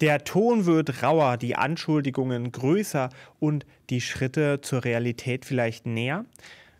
Der Ton wird rauer, die Anschuldigungen größer und die Schritte zur Realität vielleicht näher.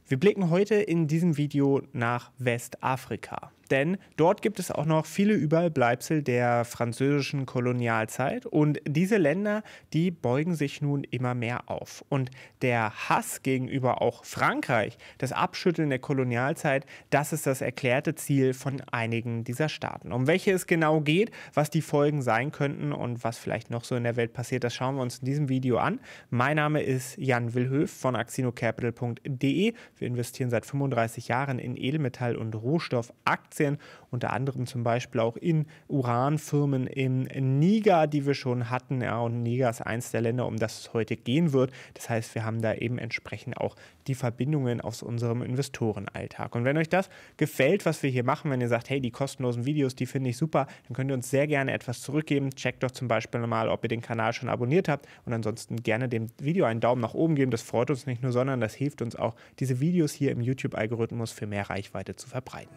Wir blicken heute in diesem Video nach Westafrika. Denn dort gibt es auch noch viele Überbleibsel der französischen Kolonialzeit. Und diese Länder, die beugen sich nun immer mehr auf. Und der Hass gegenüber auch Frankreich, das Abschütteln der Kolonialzeit, das ist das erklärte Ziel von einigen dieser Staaten. Um welche es genau geht, was die Folgen sein könnten und was vielleicht noch so in der Welt passiert, das schauen wir uns in diesem Video an. Mein Name ist Jan Wilhöf von axinocapital.de. Wir investieren seit 35 Jahren in Edelmetall- und Rohstoffaktien. Aktien, unter anderem zum Beispiel auch in Uranfirmen im Niger, die wir schon hatten. Ja, und Niger ist eins der Länder, um das es heute gehen wird. Das heißt, wir haben da eben entsprechend auch die Verbindungen aus unserem Investorenalltag. Und wenn euch das gefällt, was wir hier machen, wenn ihr sagt, hey, die kostenlosen Videos, die finde ich super, dann könnt ihr uns sehr gerne etwas zurückgeben. Checkt doch zum Beispiel mal, ob ihr den Kanal schon abonniert habt und ansonsten gerne dem Video einen Daumen nach oben geben. Das freut uns nicht nur, sondern das hilft uns auch, diese Videos hier im YouTube-Algorithmus für mehr Reichweite zu verbreiten.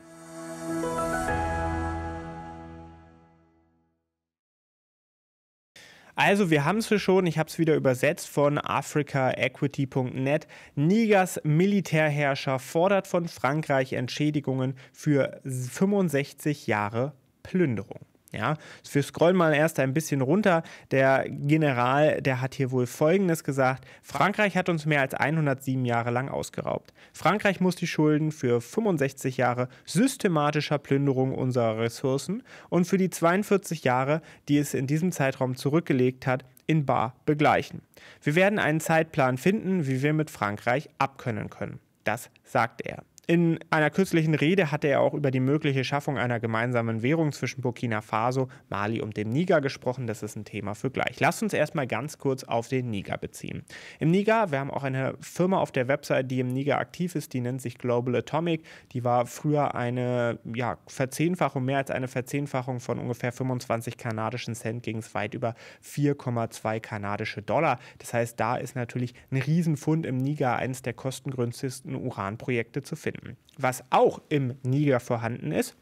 Also, wir haben es schon, ich habe es wieder übersetzt von africaequity.net. Nigers Militärherrscher fordert von Frankreich Entschädigungen für 65 Jahre Plünderung. Ja, wir scrollen mal erst ein bisschen runter. Der General, der hat hier wohl Folgendes gesagt. Frankreich hat uns mehr als 107 Jahre lang ausgeraubt. Frankreich muss die Schulden für 65 Jahre systematischer Plünderung unserer Ressourcen und für die 42 Jahre, die es in diesem Zeitraum zurückgelegt hat, in Bar begleichen. Wir werden einen Zeitplan finden, wie wir mit Frankreich abkönnen können. Das sagt er. In einer kürzlichen Rede hatte er auch über die mögliche Schaffung einer gemeinsamen Währung zwischen Burkina Faso, Mali und dem Niger gesprochen. Das ist ein Thema für gleich. Lasst uns erstmal ganz kurz auf den Niger beziehen. Im Niger, wir haben auch eine Firma auf der Website, die im Niger aktiv ist, die nennt sich Global Atomic. Die war früher eine ja, Verzehnfachung, mehr als eine Verzehnfachung von ungefähr 25 kanadischen Cent ging es weit über 4,2 kanadische Dollar. Das heißt, da ist natürlich ein Riesenfund im Niger, eines der kostengünstigsten Uranprojekte zu finden finden. Was auch im Niger vorhanden ist,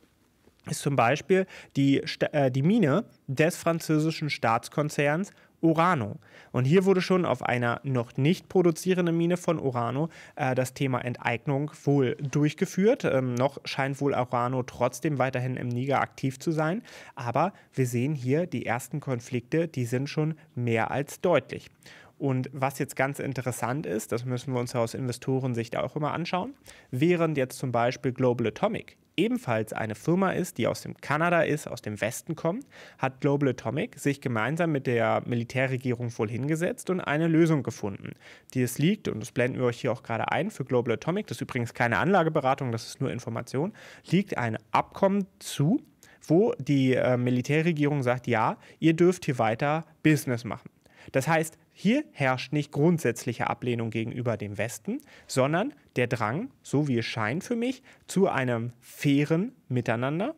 ist zum Beispiel die, äh, die Mine des französischen Staatskonzerns Urano. Und hier wurde schon auf einer noch nicht produzierenden Mine von Urano äh, das Thema Enteignung wohl durchgeführt. Ähm, noch scheint wohl Urano trotzdem weiterhin im Niger aktiv zu sein. Aber wir sehen hier die ersten Konflikte, die sind schon mehr als deutlich. Und was jetzt ganz interessant ist, das müssen wir uns aus Investorensicht auch immer anschauen, während jetzt zum Beispiel Global Atomic ebenfalls eine Firma ist, die aus dem Kanada ist, aus dem Westen kommt, hat Global Atomic sich gemeinsam mit der Militärregierung wohl hingesetzt und eine Lösung gefunden, die es liegt, und das blenden wir euch hier auch gerade ein, für Global Atomic, das ist übrigens keine Anlageberatung, das ist nur Information, liegt ein Abkommen zu, wo die äh, Militärregierung sagt, ja, ihr dürft hier weiter Business machen. Das heißt, hier herrscht nicht grundsätzliche Ablehnung gegenüber dem Westen, sondern der Drang, so wie es scheint für mich, zu einem fairen Miteinander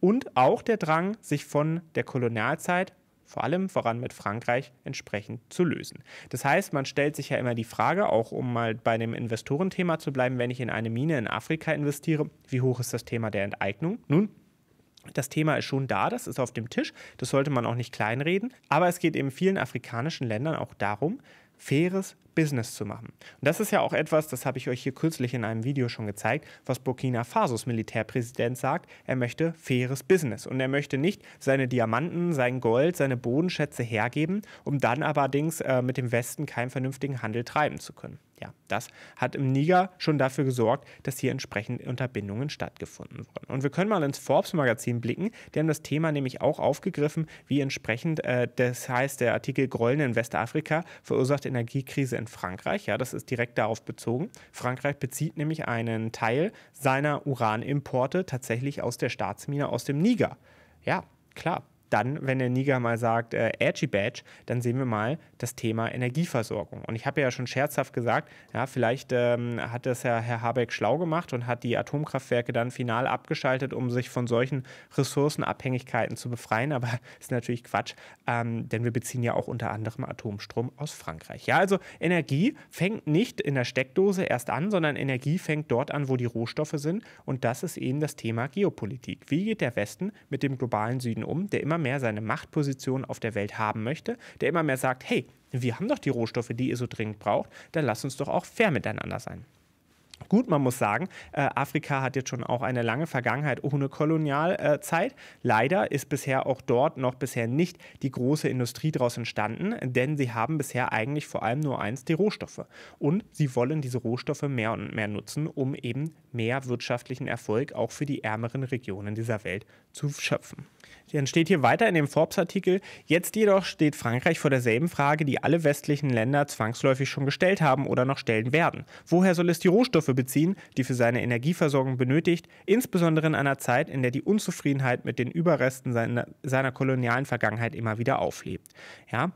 und auch der Drang, sich von der Kolonialzeit vor allem voran mit Frankreich entsprechend zu lösen. Das heißt, man stellt sich ja immer die Frage, auch um mal bei dem Investorenthema zu bleiben, wenn ich in eine Mine in Afrika investiere, wie hoch ist das Thema der Enteignung? Nun, das Thema ist schon da, das ist auf dem Tisch, das sollte man auch nicht kleinreden. Aber es geht eben vielen afrikanischen Ländern auch darum, faires Business zu machen. Und das ist ja auch etwas, das habe ich euch hier kürzlich in einem Video schon gezeigt, was Burkina Fasos Militärpräsident sagt. Er möchte faires Business und er möchte nicht seine Diamanten, sein Gold, seine Bodenschätze hergeben, um dann allerdings äh, mit dem Westen keinen vernünftigen Handel treiben zu können. Ja, das hat im Niger schon dafür gesorgt, dass hier entsprechende Unterbindungen stattgefunden wurden. Und wir können mal ins Forbes-Magazin blicken. Die haben das Thema nämlich auch aufgegriffen, wie entsprechend, äh, das heißt, der Artikel Grollen in Westafrika verursacht Energiekrise in Frankreich. Ja, das ist direkt darauf bezogen. Frankreich bezieht nämlich einen Teil seiner Uranimporte tatsächlich aus der Staatsmine aus dem Niger. Ja, klar dann, wenn der Niger mal sagt, äh, Edgy Badge, dann sehen wir mal das Thema Energieversorgung. Und ich habe ja schon scherzhaft gesagt, ja, vielleicht ähm, hat das ja Herr Habeck schlau gemacht und hat die Atomkraftwerke dann final abgeschaltet, um sich von solchen Ressourcenabhängigkeiten zu befreien. Aber das ist natürlich Quatsch, ähm, denn wir beziehen ja auch unter anderem Atomstrom aus Frankreich. Ja, also Energie fängt nicht in der Steckdose erst an, sondern Energie fängt dort an, wo die Rohstoffe sind. Und das ist eben das Thema Geopolitik. Wie geht der Westen mit dem globalen Süden um, der immer immer mehr seine Machtposition auf der Welt haben möchte, der immer mehr sagt, hey, wir haben doch die Rohstoffe, die ihr so dringend braucht, dann lasst uns doch auch fair miteinander sein. Gut, man muss sagen, äh, Afrika hat jetzt schon auch eine lange Vergangenheit ohne Kolonialzeit. Äh, Leider ist bisher auch dort noch bisher nicht die große Industrie daraus entstanden, denn sie haben bisher eigentlich vor allem nur eins, die Rohstoffe. Und sie wollen diese Rohstoffe mehr und mehr nutzen, um eben mehr wirtschaftlichen Erfolg auch für die ärmeren Regionen dieser Welt zu schöpfen. Dann steht hier weiter in dem Forbes-Artikel, jetzt jedoch steht Frankreich vor derselben Frage, die alle westlichen Länder zwangsläufig schon gestellt haben oder noch stellen werden. Woher soll es die Rohstoffe beziehen, die für seine Energieversorgung benötigt, insbesondere in einer Zeit, in der die Unzufriedenheit mit den Überresten seiner, seiner kolonialen Vergangenheit immer wieder auflebt. Ja,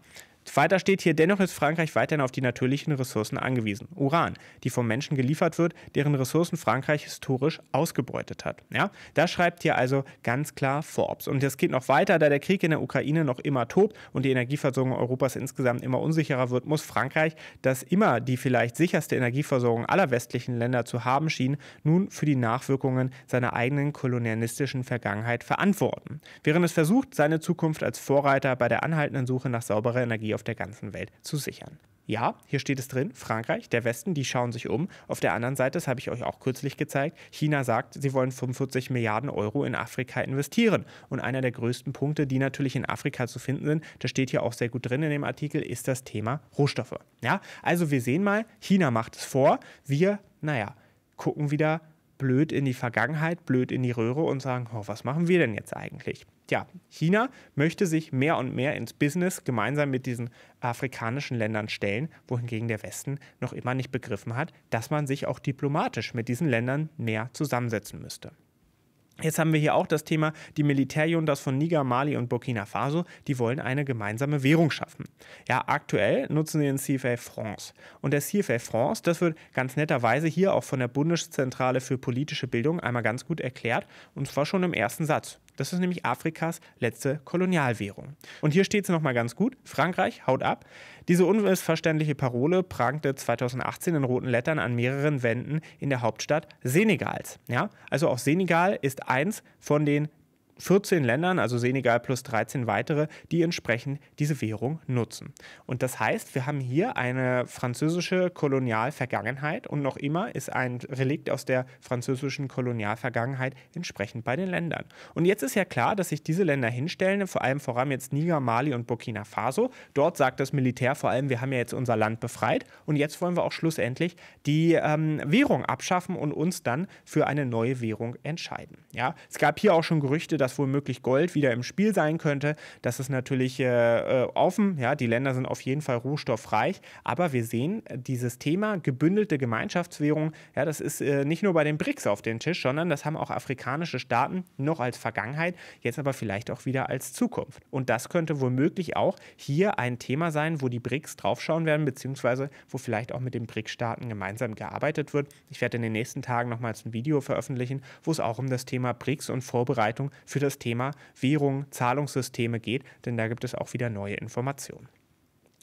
weiter steht hier, dennoch ist Frankreich weiterhin auf die natürlichen Ressourcen angewiesen. Uran, die vom Menschen geliefert wird, deren Ressourcen Frankreich historisch ausgebeutet hat. Ja, das schreibt hier also ganz klar Forbes. Und es geht noch weiter, da der Krieg in der Ukraine noch immer tobt und die Energieversorgung Europas insgesamt immer unsicherer wird, muss Frankreich, das immer die vielleicht sicherste Energieversorgung aller westlichen Länder zu haben schien, nun für die Nachwirkungen seiner eigenen kolonialistischen Vergangenheit verantworten. Während es versucht, seine Zukunft als Vorreiter bei der anhaltenden Suche nach sauberer Energie auf auf der ganzen Welt zu sichern. Ja, hier steht es drin, Frankreich, der Westen, die schauen sich um. Auf der anderen Seite, das habe ich euch auch kürzlich gezeigt, China sagt, sie wollen 45 Milliarden Euro in Afrika investieren. Und einer der größten Punkte, die natürlich in Afrika zu finden sind, das steht hier auch sehr gut drin in dem Artikel, ist das Thema Rohstoffe. Ja, also wir sehen mal, China macht es vor, wir, naja, gucken wieder blöd in die Vergangenheit, blöd in die Röhre und sagen, oh, was machen wir denn jetzt eigentlich? Tja, China möchte sich mehr und mehr ins Business gemeinsam mit diesen afrikanischen Ländern stellen, wohingegen der Westen noch immer nicht begriffen hat, dass man sich auch diplomatisch mit diesen Ländern näher zusammensetzen müsste. Jetzt haben wir hier auch das Thema, die Militärjuntas von Niger, Mali und Burkina Faso, die wollen eine gemeinsame Währung schaffen. Ja, aktuell nutzen sie den CFA France. Und der CFA France, das wird ganz netterweise hier auch von der Bundeszentrale für politische Bildung einmal ganz gut erklärt, und zwar schon im ersten Satz. Das ist nämlich Afrikas letzte Kolonialwährung. Und hier steht es nochmal ganz gut. Frankreich haut ab. Diese unmissverständliche Parole prangte 2018 in roten Lettern an mehreren Wänden in der Hauptstadt Senegals. Ja, also auch Senegal ist eins von den 14 Ländern, also Senegal plus 13 weitere, die entsprechend diese Währung nutzen. Und das heißt, wir haben hier eine französische Kolonialvergangenheit und noch immer ist ein Relikt aus der französischen Kolonialvergangenheit entsprechend bei den Ländern. Und jetzt ist ja klar, dass sich diese Länder hinstellen, vor allem voran jetzt Niger, Mali und Burkina Faso. Dort sagt das Militär vor allem, wir haben ja jetzt unser Land befreit und jetzt wollen wir auch schlussendlich die ähm, Währung abschaffen und uns dann für eine neue Währung entscheiden. Ja, es gab hier auch schon Gerüchte, dass dass womöglich Gold wieder im Spiel sein könnte. Das ist natürlich äh, äh, offen. Ja, die Länder sind auf jeden Fall rohstoffreich. Aber wir sehen äh, dieses Thema gebündelte Gemeinschaftswährung. Ja, das ist äh, nicht nur bei den BRICS auf den Tisch, sondern das haben auch afrikanische Staaten noch als Vergangenheit, jetzt aber vielleicht auch wieder als Zukunft. Und das könnte womöglich auch hier ein Thema sein, wo die BRICS draufschauen werden, beziehungsweise wo vielleicht auch mit den BRICS-Staaten gemeinsam gearbeitet wird. Ich werde in den nächsten Tagen nochmals ein Video veröffentlichen, wo es auch um das Thema BRICS und Vorbereitung für für das Thema Währung, Zahlungssysteme geht, denn da gibt es auch wieder neue Informationen.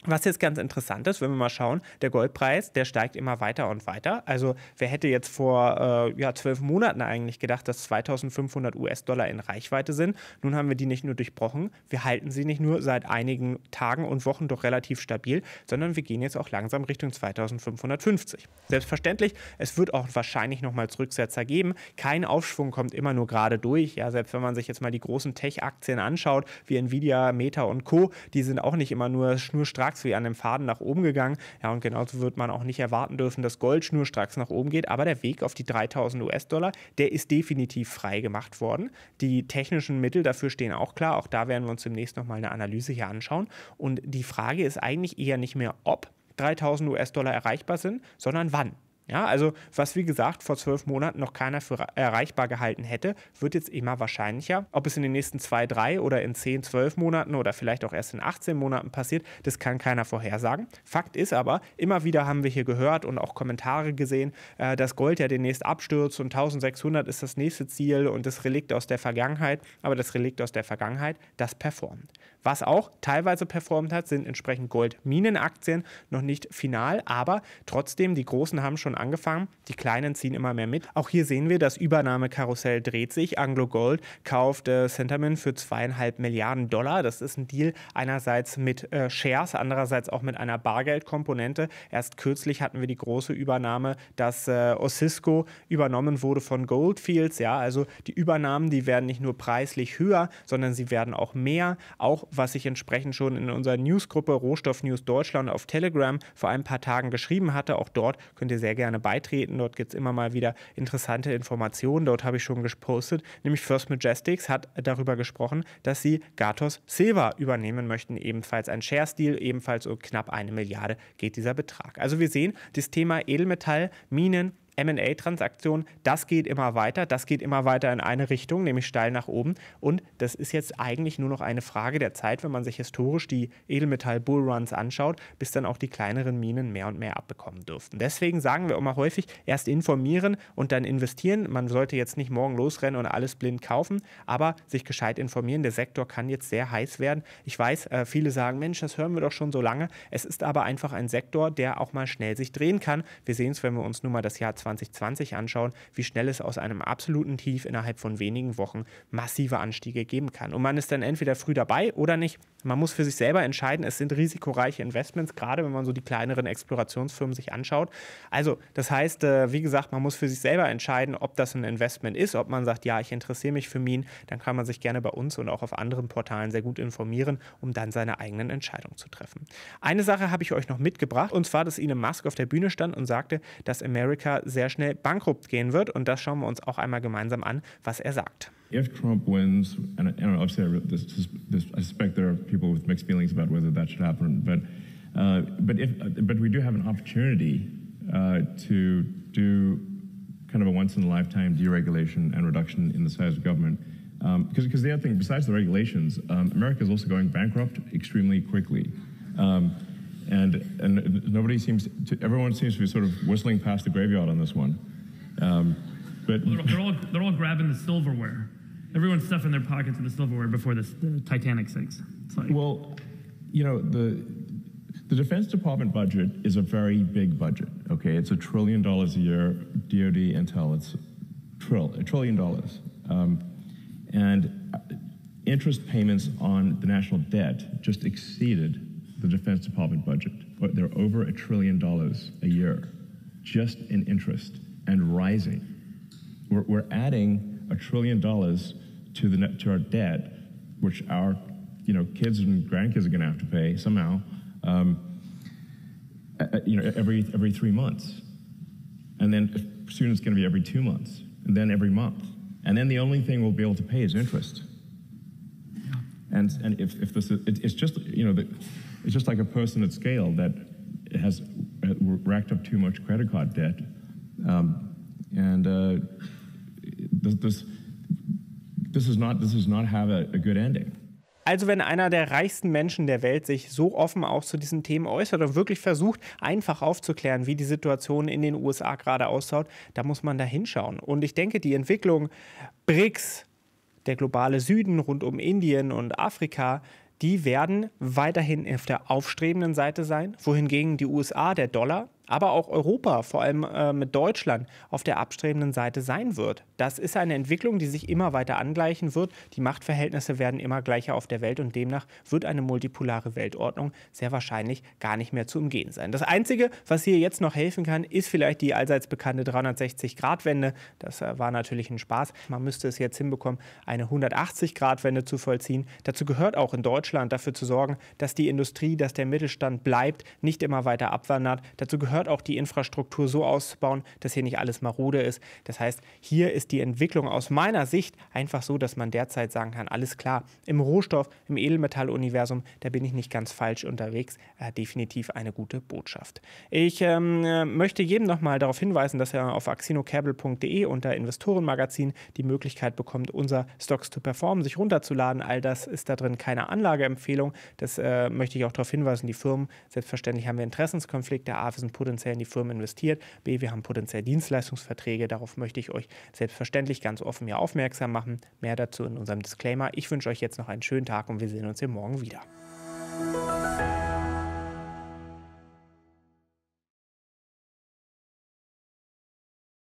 Was jetzt ganz interessant ist, wenn wir mal schauen, der Goldpreis, der steigt immer weiter und weiter. Also wer hätte jetzt vor äh, ja, zwölf Monaten eigentlich gedacht, dass 2500 US-Dollar in Reichweite sind? Nun haben wir die nicht nur durchbrochen, wir halten sie nicht nur seit einigen Tagen und Wochen doch relativ stabil, sondern wir gehen jetzt auch langsam Richtung 2550. Selbstverständlich, es wird auch wahrscheinlich nochmal Rücksetzer geben. Kein Aufschwung kommt immer nur gerade durch. Ja, selbst wenn man sich jetzt mal die großen Tech-Aktien anschaut, wie Nvidia, Meta und Co., die sind auch nicht immer nur schnurstracks schnurstracks wie an einem Faden nach oben gegangen. Ja, und genauso wird man auch nicht erwarten dürfen, dass Gold schnurstracks nach oben geht. Aber der Weg auf die 3000 US-Dollar, der ist definitiv frei gemacht worden. Die technischen Mittel dafür stehen auch klar. Auch da werden wir uns demnächst nochmal eine Analyse hier anschauen. Und die Frage ist eigentlich eher nicht mehr, ob 3000 US-Dollar erreichbar sind, sondern wann. Ja, also was wie gesagt vor zwölf Monaten noch keiner für erreichbar gehalten hätte, wird jetzt immer wahrscheinlicher. Ob es in den nächsten zwei, drei oder in zehn, zwölf Monaten oder vielleicht auch erst in 18 Monaten passiert, das kann keiner vorhersagen. Fakt ist aber, immer wieder haben wir hier gehört und auch Kommentare gesehen, äh, dass Gold ja demnächst abstürzt und 1600 ist das nächste Ziel und das Relikt aus der Vergangenheit. Aber das Relikt aus der Vergangenheit, das performt. Was auch teilweise performt hat, sind entsprechend Goldminenaktien, noch nicht final, aber trotzdem, die Großen haben schon angefangen, die Kleinen ziehen immer mehr mit. Auch hier sehen wir, das Übernahmekarussell dreht sich. Anglo Gold kauft äh, Centamin für zweieinhalb Milliarden Dollar. Das ist ein Deal einerseits mit äh, Shares, andererseits auch mit einer Bargeldkomponente. Erst kürzlich hatten wir die große Übernahme, dass äh, Osisco übernommen wurde von Goldfields. Ja, also die Übernahmen, die werden nicht nur preislich höher, sondern sie werden auch mehr. Auch was ich entsprechend schon in unserer Newsgruppe Rohstoff News Deutschland auf Telegram vor ein paar Tagen geschrieben hatte. Auch dort könnt ihr sehr gerne beitreten. Dort gibt es immer mal wieder interessante Informationen. Dort habe ich schon gepostet. Nämlich First Majestics hat darüber gesprochen, dass sie Gatos Silver übernehmen möchten. Ebenfalls ein Share-Deal, ebenfalls um knapp eine Milliarde geht dieser Betrag. Also wir sehen, das Thema Edelmetall, Minen, MA-Transaktionen, das geht immer weiter, das geht immer weiter in eine Richtung, nämlich steil nach oben. Und das ist jetzt eigentlich nur noch eine Frage der Zeit, wenn man sich historisch die Edelmetall-Bullruns anschaut, bis dann auch die kleineren Minen mehr und mehr abbekommen dürften. Deswegen sagen wir immer häufig, erst informieren und dann investieren. Man sollte jetzt nicht morgen losrennen und alles blind kaufen, aber sich gescheit informieren. Der Sektor kann jetzt sehr heiß werden. Ich weiß, äh, viele sagen, Mensch, das hören wir doch schon so lange. Es ist aber einfach ein Sektor, der auch mal schnell sich drehen kann. Wir sehen es, wenn wir uns nun mal das Jahr 20 2020 anschauen, wie schnell es aus einem absoluten Tief innerhalb von wenigen Wochen massive Anstiege geben kann. Und man ist dann entweder früh dabei oder nicht. Man muss für sich selber entscheiden, es sind risikoreiche Investments, gerade wenn man so die kleineren Explorationsfirmen sich anschaut. Also das heißt, wie gesagt, man muss für sich selber entscheiden, ob das ein Investment ist, ob man sagt, ja, ich interessiere mich für Minen, dann kann man sich gerne bei uns und auch auf anderen Portalen sehr gut informieren, um dann seine eigenen Entscheidungen zu treffen. Eine Sache habe ich euch noch mitgebracht, und zwar, dass Elon Musk auf der Bühne stand und sagte, dass America sehr schnell bankrupt gehen wird. Und das schauen wir uns auch einmal gemeinsam an, was er sagt. If Trump wins, and I, obviously I, this, this, I suspect there are people with mixed feelings about whether that should happen, but uh, but if uh, but we do have an opportunity uh, to do kind of a once in a lifetime deregulation and reduction in the size of government. Because um, the other thing, besides the regulations, um, America is also going bankrupt extremely quickly. Um, and and nobody seems to, everyone seems to be sort of whistling past the graveyard on this one. Um, but well, they're all they're all grabbing the silverware. Everyone's stuffing their pockets in the silverware before this, the Titanic sinks. Like, well, you know the the Defense Department budget is a very big budget. Okay, it's a trillion dollars a year. DoD intel, it's trill a trillion dollars, um, and interest payments on the national debt just exceeded the Defense Department budget. They're over a trillion dollars a year just in interest and rising. We're, we're adding a trillion dollars to, the to our debt, which our you know, kids and grandkids are going to have to pay somehow um, you know, every, every three months. And then soon it's going to be every two months, and then every month. And then the only thing we'll be able to pay is interest. And, and if, if this is, it, it's just, you know, the, it's just like a person at scale that has uh, racked up too much credit card debt. Um, and uh, this, this, this, is not, this does not have a, a good ending. Also wenn einer der reichsten Menschen der Welt sich so offen auch zu diesen Themen äußert und wirklich versucht, einfach aufzuklären, wie die Situation in den USA gerade ausschaut, da muss man da hinschauen. Und ich denke, die Entwicklung BRICS, der globale Süden rund um Indien und Afrika, die werden weiterhin auf der aufstrebenden Seite sein, wohingegen die USA, der Dollar, aber auch Europa, vor allem äh, mit Deutschland, auf der abstrebenden Seite sein wird. Das ist eine Entwicklung, die sich immer weiter angleichen wird. Die Machtverhältnisse werden immer gleicher auf der Welt und demnach wird eine multipolare Weltordnung sehr wahrscheinlich gar nicht mehr zu umgehen sein. Das Einzige, was hier jetzt noch helfen kann, ist vielleicht die allseits bekannte 360-Grad-Wende. Das äh, war natürlich ein Spaß. Man müsste es jetzt hinbekommen, eine 180-Grad-Wende zu vollziehen. Dazu gehört auch in Deutschland dafür zu sorgen, dass die Industrie, dass der Mittelstand bleibt, nicht immer weiter abwandert. Dazu gehört gehört auch, die Infrastruktur so auszubauen, dass hier nicht alles marode ist. Das heißt, hier ist die Entwicklung aus meiner Sicht einfach so, dass man derzeit sagen kann, alles klar, im Rohstoff, im Edelmetalluniversum, da bin ich nicht ganz falsch unterwegs. Äh, definitiv eine gute Botschaft. Ich ähm, möchte jedem nochmal darauf hinweisen, dass er auf axinocable.de unter Investorenmagazin die Möglichkeit bekommt, unser Stocks to Perform sich runterzuladen. All das ist da drin keine Anlageempfehlung. Das äh, möchte ich auch darauf hinweisen, die Firmen, selbstverständlich haben wir Interessenskonflikte, der AFIS und Puder potenziell in die Firmen investiert. B, wir haben potenziell Dienstleistungsverträge. Darauf möchte ich euch selbstverständlich ganz offen hier aufmerksam machen. Mehr dazu in unserem Disclaimer. Ich wünsche euch jetzt noch einen schönen Tag und wir sehen uns hier morgen wieder.